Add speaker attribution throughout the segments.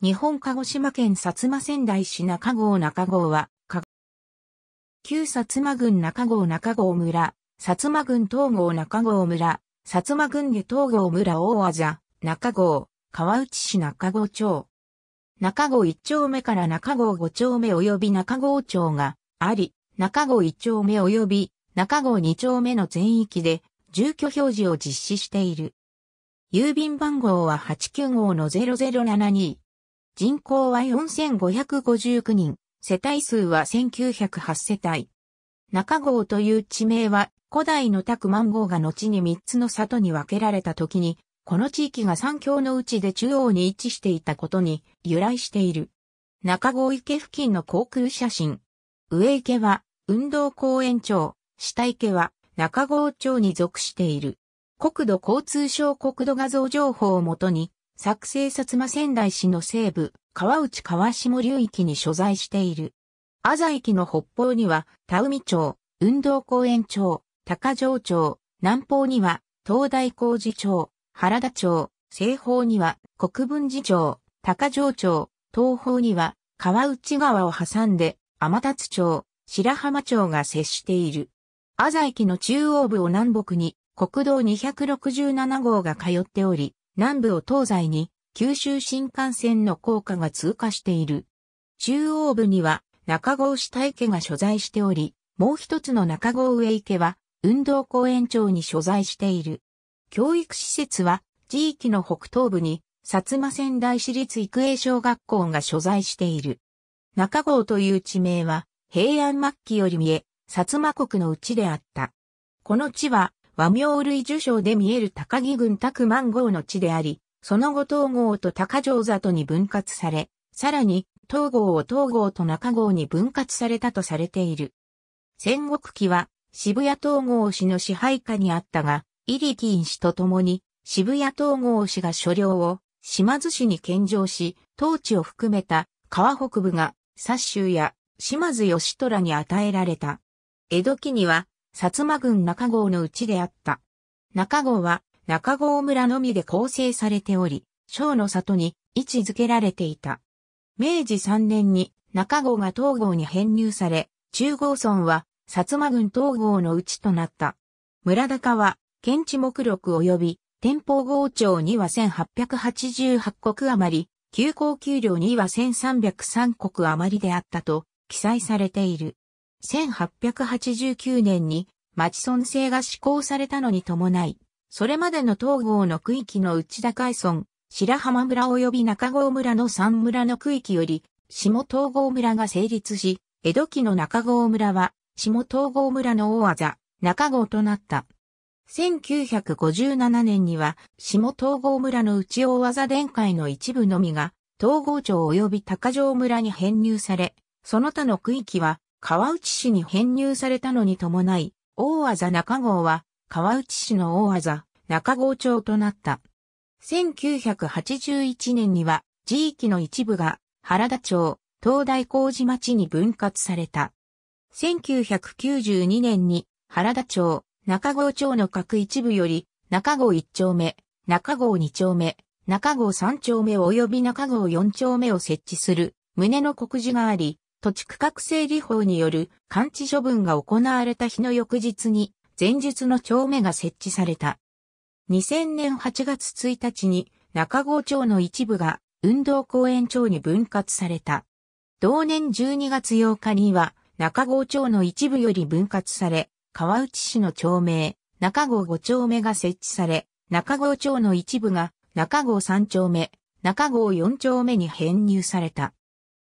Speaker 1: 日本鹿児島県薩摩仙台市中郷中郷は、旧薩摩郡中郷中郷村、薩摩郡東郷中郷村、薩摩郡下東郷村大和座、中郷、川内市中郷町。中郷一丁目から中郷五丁目及び中郷町があり、中郷一丁目及び中郷二丁目の全域で住居表示を実施している。郵便番号は89号の0072。人口は4559人、世帯数は1908世帯。中郷という地名は古代の拓万号が後に3つの里に分けられた時に、この地域が三峡のうちで中央に位置していたことに由来している。中郷池付近の航空写真。上池は運動公園町、下池は中郷町に属している。国土交通省国土画像情報をもとに作成薩摩仙台市の西部、川内川下流域に所在している。阿佐駅の北方には、田海町、運動公園町、高城町、南方には、東大工事町、原田町、西方には、国分寺町、高城町、東方には、川内川を挟んで、天達町、白浜町が接している。阿佐駅の中央部を南北に、国道267号が通っており、南部を東西に九州新幹線の高架が通過している。中央部には中郷市大が所在しており、もう一つの中郷上池は運動公園町に所在している。教育施設は地域の北東部に薩摩仙台市立育英小学校が所在している。中郷という地名は平安末期より見え、薩摩国のうちであった。この地は和名類受賞で見える高木郡宅万号の地であり、その後東郷と高城里に分割され、さらに東郷を東郷と中郷に分割されたとされている。戦国期は渋谷東郷氏の支配下にあったが、イリキン氏と共に渋谷東郷氏が所領を島津市に献上し、当地を含めた川北部が薩州や島津義虎に与えられた。江戸期には薩摩郡中郷のうちであった。中郷は中郷村のみで構成されており、省の里に位置づけられていた。明治3年に中郷が東郷に編入され、中郷村は薩摩郡東郷のうちとなった。村高は、県地目録及び、天保郷町には1888国余り、旧高給料には1303国余りであったと記載されている。1889年に町村制が施行されたのに伴い、それまでの東郷の区域の内田海村、白浜村及び中郷村の三村の区域より、下東郷村が成立し、江戸期の中郷村は、下東郷村の大技、中郷となった。1957年には、下東郷村の内大技伝会の一部のみが、東郷町及び高城村に編入され、その他の区域は、川内市に編入されたのに伴い、大技中郷は川内市の大技、中郷町となった。1981年には地域の一部が原田町、東大工事町に分割された。1992年に原田町、中郷町の各一部より中郷1丁目、中郷2丁目、中郷3丁目及び中郷4丁目を設置する旨の告示があり、土地区画整理法による勘治処分が行われた日の翌日に前述の町目が設置された。2000年8月1日に中郷町の一部が運動公園町に分割された。同年12月8日には中郷町の一部より分割され、川内市の町名、中郷5丁目が設置され、中郷町の一部が中郷3丁目、中郷4丁目に編入された。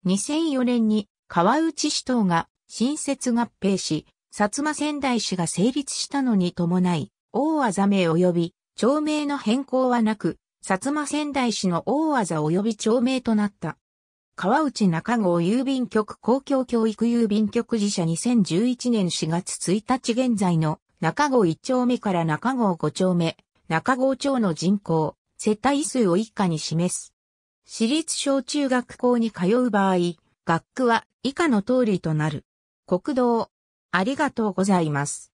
Speaker 1: 2004年に川内市等が新設合併し、薩摩仙台市が成立したのに伴い、大字名及び町名の変更はなく、薩摩仙台市の大字及び町名となった。川内中郷郵便局公共教育郵便局自社2011年4月1日現在の中郷1丁目から中郷5丁目、中郷町の人口、世帯数を以下に示す。私立小中学校に通う場合、学区は以下の通りとなる。国道、ありがとうございます。